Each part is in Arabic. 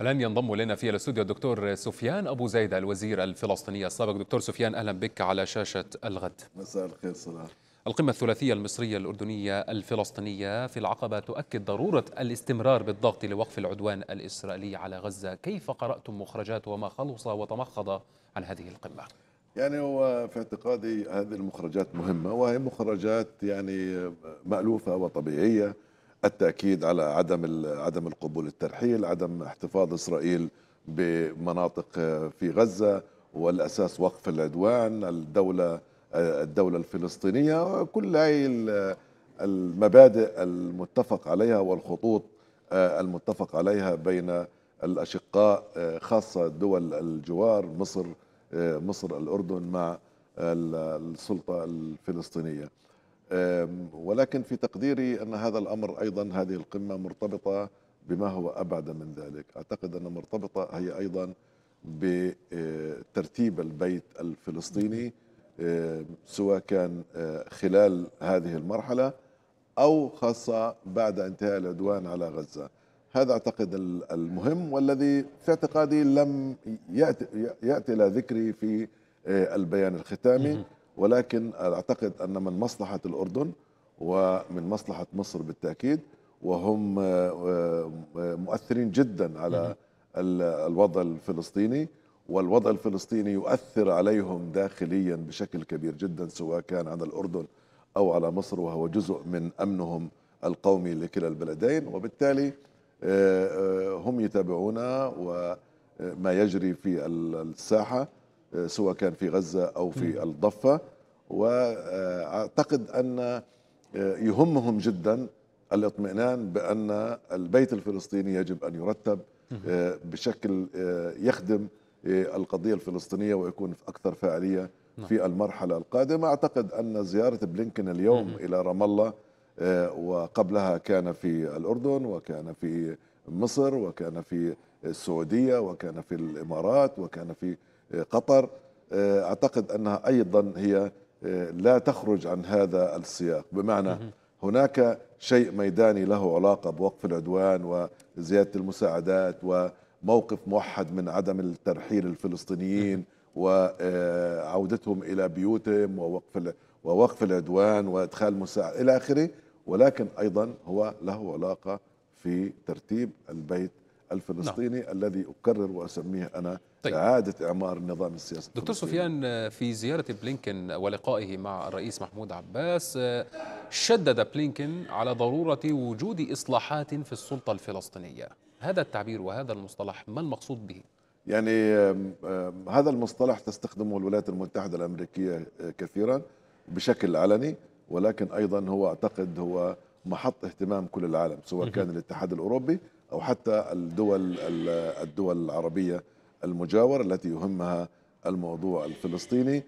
الآن ينضم إلينا في الاستوديو الدكتور سفيان أبو زيد الوزير الفلسطيني السابق دكتور سفيان أهلا بك على شاشة الغد مساء الخير صلاح القمة الثلاثية المصرية الأردنية الفلسطينية في العقبة تؤكد ضرورة الاستمرار بالضغط لوقف العدوان الإسرائيلي على غزة كيف قرأتم مخرجات وما خلص وتمخض عن هذه القمة؟ يعني هو في اعتقادي هذه المخرجات مهمة وهي مخرجات يعني مألوفة وطبيعية التاكيد على عدم عدم القبول الترحيل عدم احتفاظ اسرائيل بمناطق في غزه والاساس وقف العدوان الدوله الدوله الفلسطينيه كل هاي المبادئ المتفق عليها والخطوط آه، المتفق عليها بين الاشقاء آه، خاصه دول الجوار مصر آه، مصر الاردن مع السلطه الفلسطينيه ولكن في تقديري أن هذا الأمر أيضا هذه القمة مرتبطة بما هو أبعد من ذلك أعتقد أن مرتبطة هي أيضا بترتيب البيت الفلسطيني سواء كان خلال هذه المرحلة أو خاصة بعد انتهاء العدوان على غزة هذا أعتقد المهم والذي في اعتقادي لم يأتي, يأتي إلى ذكري في البيان الختامي ولكن أعتقد أن من مصلحة الأردن ومن مصلحة مصر بالتأكيد وهم آه، آه، مؤثرين جدا على الوضع الفلسطيني والوضع الفلسطيني يؤثر عليهم داخليا بشكل كبير جدا سواء كان على الأردن أو على مصر وهو جزء من أمنهم القومي لكلا البلدين وبالتالي آه، هم يتابعون وما يجري في الساحة آه، سواء كان في غزة أو في الضفة وأعتقد أن آه، يهمهم جدا الاطمئنان بأن البيت الفلسطيني يجب أن يرتب آه، بشكل يخدم القضية الفلسطينية ويكون أكثر فاعلية نعم. في المرحلة القادمة أعتقد أن زيارة بلينكن اليوم إلى رام الله وقبلها كان في الأردن وكان في مصر وكان في السعودية وكان في الإمارات وكان في قطر آه، اعتقد انها ايضا هي آه، لا تخرج عن هذا السياق بمعنى هناك شيء ميداني له علاقه بوقف العدوان وزياده المساعدات وموقف موحد من عدم الترحيل الفلسطينيين وعودتهم الى بيوتهم ووقف ووقف العدوان وادخال مساعدة الى اخره ولكن ايضا هو له علاقه في ترتيب البيت نعم. الفلسطيني نعم. الذي أكرر وأسميه أنا طيب. إعادة إعمار النظام السياسي دكتور سفيان في زيارة بلينكن ولقائه مع الرئيس محمود عباس شدد بلينكن على ضرورة وجود إصلاحات في السلطة الفلسطينية هذا التعبير وهذا المصطلح ما المقصود به؟ يعني هذا المصطلح تستخدمه الولايات المتحدة الأمريكية آه، كثيرا بشكل علني ولكن أيضا هو أعتقد هو محط اهتمام كل العالم سواء كان الاتحاد الأوروبي أو حتى الدول الدول العربية المجاورة التي يهمها الموضوع الفلسطيني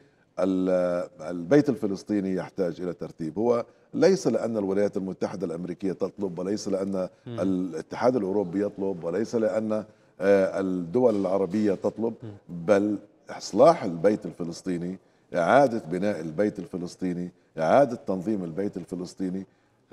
البيت الفلسطيني يحتاج إلى ترتيب هو ليس لأن الولايات المتحدة الأمريكية تطلب وليس لأن الاتحاد الأوروبي يطلب وليس لأن آه، الدول العربية تطلب بل إصلاح البيت الفلسطيني إعادة بناء البيت الفلسطيني إعادة تنظيم البيت الفلسطيني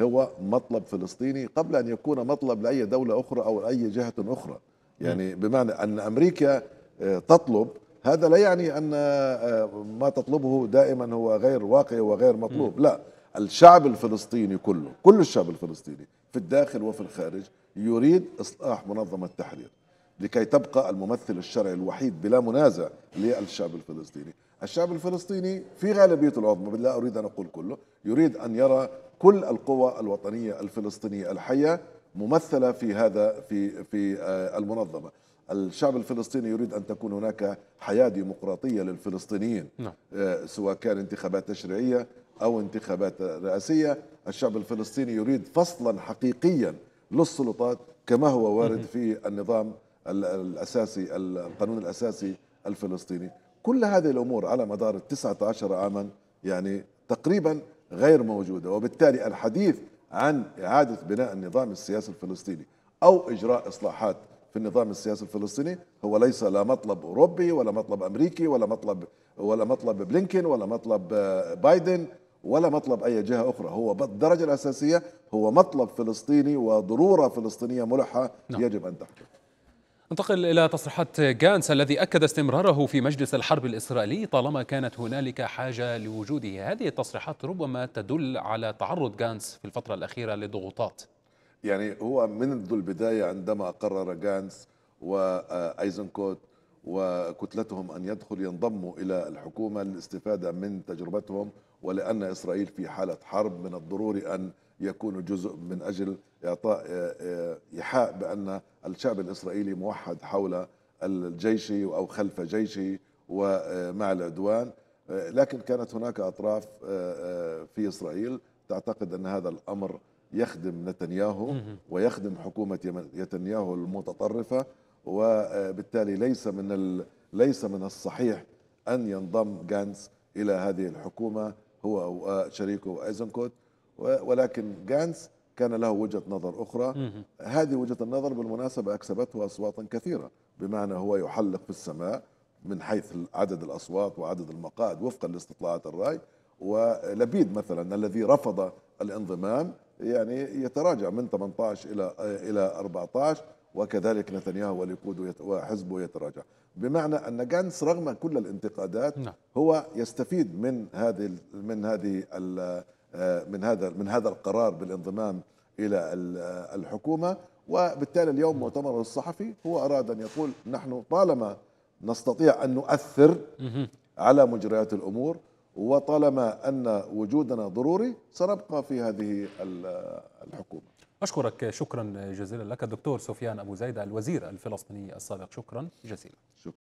هو مطلب فلسطيني قبل أن يكون مطلب لأي دولة أخرى أو لأي جهة أخرى يعني بمعنى أن أمريكا آه، تطلب هذا لا يعني أن آه، ما تطلبه دائما هو غير واقعي وغير مطلوب لا الشعب الفلسطيني كله كل الشعب الفلسطيني في الداخل وفي الخارج يريد إصلاح منظمة التحرير لكي تبقى الممثل الشرعي الوحيد بلا منازع للشعب الفلسطيني الشعب الفلسطيني في غالبيته العظمى لا أريد أن أقول كله يريد أن يرى كل القوى الوطنيه الفلسطينيه الحيه ممثله في هذا في في آه، المنظمه. الشعب الفلسطيني يريد ان تكون هناك حياه ديمقراطيه للفلسطينيين نعم. آه، سواء كان انتخابات تشريعيه او انتخابات رئاسيه، الشعب الفلسطيني يريد فصلا حقيقيا للسلطات كما هو وارد في النظام الاساسي القانون الاساسي الفلسطيني. كل هذه الامور على مدار 19 عاما يعني تقريبا غير موجودة وبالتالي الحديث عن إعادة بناء النظام السياسي الفلسطيني أو إجراء إصلاحات في النظام السياسي الفلسطيني هو ليس لا مطلب أوروبي ولا مطلب أمريكي ولا مطلب ولا مطلب بلينكن ولا مطلب بايدن ولا مطلب أي جهة أخرى هو بالدرجة الأساسية هو مطلب فلسطيني وضرورة فلسطينية ملحة نعم. يجب أن تحدث ننتقل إلى تصريحات جانس الذي أكد استمراره في مجلس الحرب الإسرائيلي طالما كانت هنالك حاجة لوجوده هذه التصريحات ربما تدل على تعرض جانس في الفترة الأخيرة لضغوطات يعني هو منذ البداية عندما قرر جانس وأيزنكوت وكتلتهم أن يدخل ينضموا إلى الحكومة للاستفادة من تجربتهم ولأن إسرائيل في حالة حرب من الضروري أن يكونوا جزء من أجل إعطاء إيحاء بأن الشعب الإسرائيلي موحد حول الجيش أو خلف جيشه ومع العدوان لكن كانت هناك أطراف في إسرائيل تعتقد أن هذا الأمر يخدم نتنياهو ويخدم حكومة نتنياهو المتطرفة وبالتالي ليس من ليس من الصحيح ان ينضم جانس الى هذه الحكومه هو وشريكه ايزنكوت ولكن جانس كان له وجهه نظر اخرى هذه وجهه النظر بالمناسبه اكسبته اصواتا كثيره بمعنى هو يحلق في السماء من حيث عدد الاصوات وعدد المقاعد وفقا لاستطلاعات الراي ولبيد مثلا الذي رفض الانضمام يعني يتراجع من 18 الى الى 14 وكذلك نتنياهو وليكود وحزبه يتراجع بمعنى ان جانس رغم كل الانتقادات نعم. هو يستفيد من هذه من هذه آه، من هذا من هذا القرار بالانضمام الى آه، الحكومه وبالتالي اليوم مؤتمره الصحفي هو اراد ان يقول نحن طالما نستطيع ان نؤثر على مجريات الامور وطالما ان وجودنا ضروري سنبقى في هذه آه، الحكومه أشكرك شكرا جزيلا لك الدكتور سفيان أبو زيد الوزير الفلسطيني السابق شكرا جزيلا شكرا.